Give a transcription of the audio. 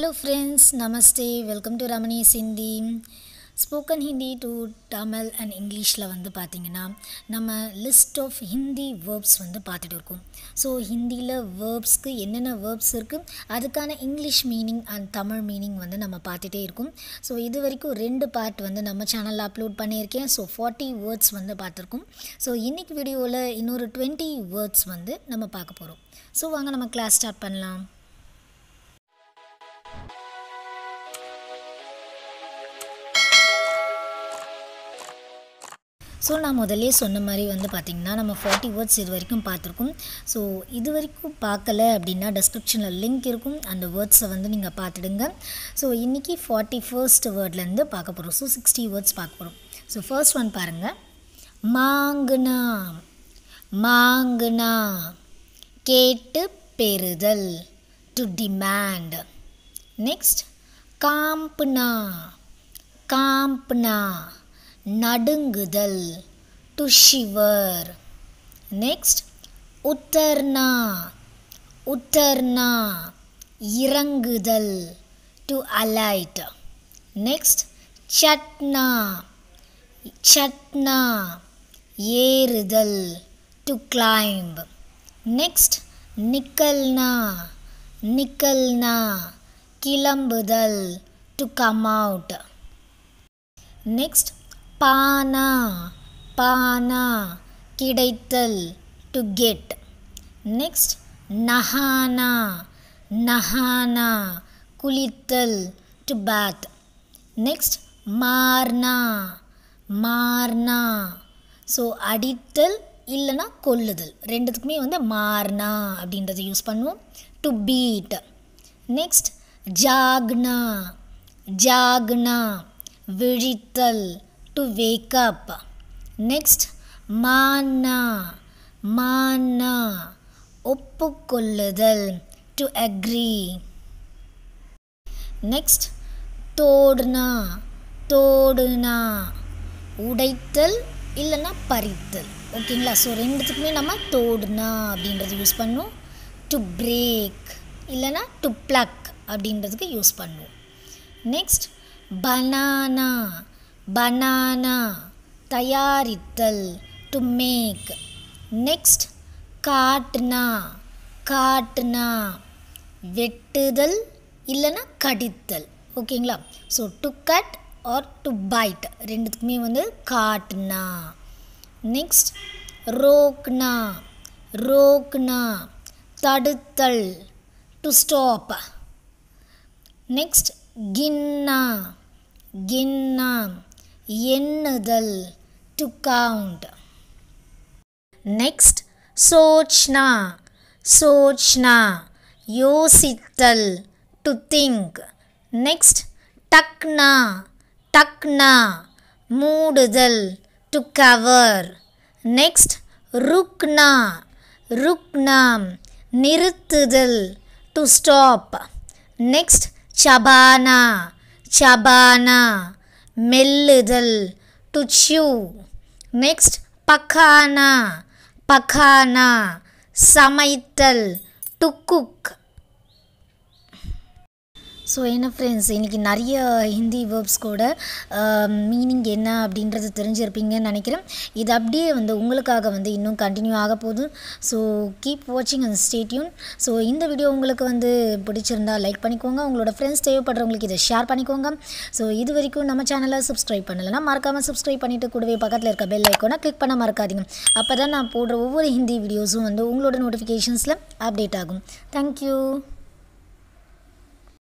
Hello friends நமஸ்தே welcome to ramani's hindi spoken Hindi to Tamil and இங்கிலீஷில் வந்து பார்த்திங்கன்னா நம்ம லிஸ்ட் ஆஃப் ஹிந்தி வேர்ப்ஸ் வந்து பார்த்துட்டு இருக்கோம் ஸோ ஹிந்தியில் வேர்ப்ஸ்க்கு என்னென்ன வேர்ப்ஸ் இருக்குது அதுக்கான English meaning and Tamil meaning வந்து நம்ம பார்த்துட்டே இருக்கோம் ஸோ இது வரைக்கும் ரெண்டு பார்ட் வந்து நம்ம சேனலில் அப்லோட் பண்ணியிருக்கேன் ஸோ ஃபார்ட்டி வேர்ட்ஸ் வந்து பார்த்துருக்கோம் ஸோ இன்றைக்கி வீடியோவில் இன்னொரு டுவெண்ட்டி வேர்ட்ஸ் வந்து நம்ம பார்க்க போகிறோம் ஸோ வாங்க நம்ம கிளாஸ் ஸ்டார்ட் பண்ணலாம் ஸோ நான் முதல்லே சொன்ன மாதிரி வந்து பார்த்திங்கன்னா நம்ம ஃபார்ட்டி வேர்ட்ஸ் இது வரைக்கும் பார்த்துருக்கோம் ஸோ இது வரைக்கும் பார்க்கல அப்படின்னா டெஸ்கிரிப்ஷனில் லிங்க் இருக்கும் அந்த வேர்ட்ஸை வந்து நீங்கள் பார்த்துடுங்க ஸோ இன்றைக்கி ஃபார்ட்டி ஃபர்ஸ்ட் வேர்ட்லேருந்து பார்க்க போகிறோம் ஸோ சிக்ஸ்டி வேர்ட்ஸ் பார்க்க போகிறோம் ஸோ ஃபர்ஸ்ட் ஒன் பாருங்கள் மாங்குனா மாங்குனா கேட்டு பெறுதல் டு டிமேண்ட் நெக்ஸ்ட் காம்புனா காம்புனா நடுங்குதல் டு ஷிவர் நெக்ஸ்ட் உத்தர்னா உத்தர்னா இறங்குதல் டு அலைட் நெக்ஸ்ட் சட்னா சட்னா ஏறுதல் டு கிளைம்ப் நெக்ஸ்ட் நிக்கல்னா நிக்கல்னா கிளம்புதல் டு கம் அவுட் நெக்ஸ்ட் பானா பானா கிடைத்தல் டு கெட் நெக்ஸ்ட் நஹானா நஹானா குளித்தல் டு பேத் நெக்ஸ்ட் மார்னா மார்னா ஸோ அடித்தல் இல்லைனா கொல்லுதல் ரெண்டுத்துக்குமே வந்து மார்னா அப்படின்றத யூஸ் பண்ணுவோம் டு பீட் நெக்ஸ்ட் ஜாக்னா ஜாக்னா விழித்தல் டு wake up. நெக்ஸ்ட் மானா மானா ஒப்புக்கொள்ளுதல் டு அக்ரி நெக்ஸ்ட் தோடுனா தோடுனா உடைத்தல் இல்லைன்னா பறித்தல் ஓகேங்களா ஸோ ரெண்டுத்துக்குமே நம்ம தோடுனா அப்படின்றது யூஸ் பண்ணுவோம் டு பிரேக் இல்லைன்னா டு பிளக் அப்படின்றதுக்கு யூஸ் பண்ணுவோம் நெக்ஸ்ட் பனானா பனானா தயாரித்தல் டு மேக் நெக்ஸ்ட் காட்டுனா காட்டுனா வெட்டுதல் இல்லைன்னா கடித்தல் ஓகேங்களா so to cut or to bite ரெண்டுத்துக்குமே வந்து காட்டுனா நெக்ஸ்ட் ரோக்னா ரோக்னா தடுத்தல் டு ஸ்டாப் நெக்ஸ்ட் கின்னா கின்னா எண்ணுதல் டு கவுண்ட் நெக்ஸ்ட் சோச்னா சோச்னா யோசித்தல் டு திங்க் நெக்ஸ்ட் டக்னா டக்னா மூடுதல் டு கவர் நெக்ஸ்ட் ருக்னா ருக்னாம் நிறுத்துதல் டு ஸ்டாப் நெக்ஸ்ட் சபானா சபானா மெல்லுதல் டு சியூ நெக்ஸ்ட் பக்கானா பக்கானா சமைத்தல் டு குக் ஸோ என்ன ஃப்ரெண்ட்ஸ் இன்றைக்கி நிறைய ஹிந்தி வேர்ப்ஸ் கூட மீனிங் என்ன அப்படின்றது தெரிஞ்சிருப்பீங்கன்னு நினைக்கிறேன் இது அப்படியே வந்து உங்களுக்காக வந்து இன்னும் கண்டினியூ ஆக போதும் ஸோ கீப் வாட்சிங் அண்ட் ஸ்டேட்யூன் ஸோ இந்த வீடியோ உங்களுக்கு வந்து பிடிச்சிருந்தா லைக் பண்ணிக்கோங்க உங்களோட ஃப்ரெண்ட்ஸ் தேவைப்படுறவங்களுக்கு இதை ஷேர் பண்ணிக்கோங்க ஸோ இது வரைக்கும் நம்ம சேனலை சப்ஸ்கிரைப் பண்ணலைனா மறக்காமல் சப்ஸ்கிரைப் பண்ணிவிட்டு கூடவே பக்கத்தில் இருக்க பெல் ஐக்கோனை கிளிக் பண்ண மறக்காதீங்க அப்போ தான் நான் போடுற ஒவ்வொரு ஹிந்தி வீடியோஸும் வந்து உங்களோட நோட்டிஃபிகேஷன்ஸில் அப்டேட் ஆகும் தேங்க்யூ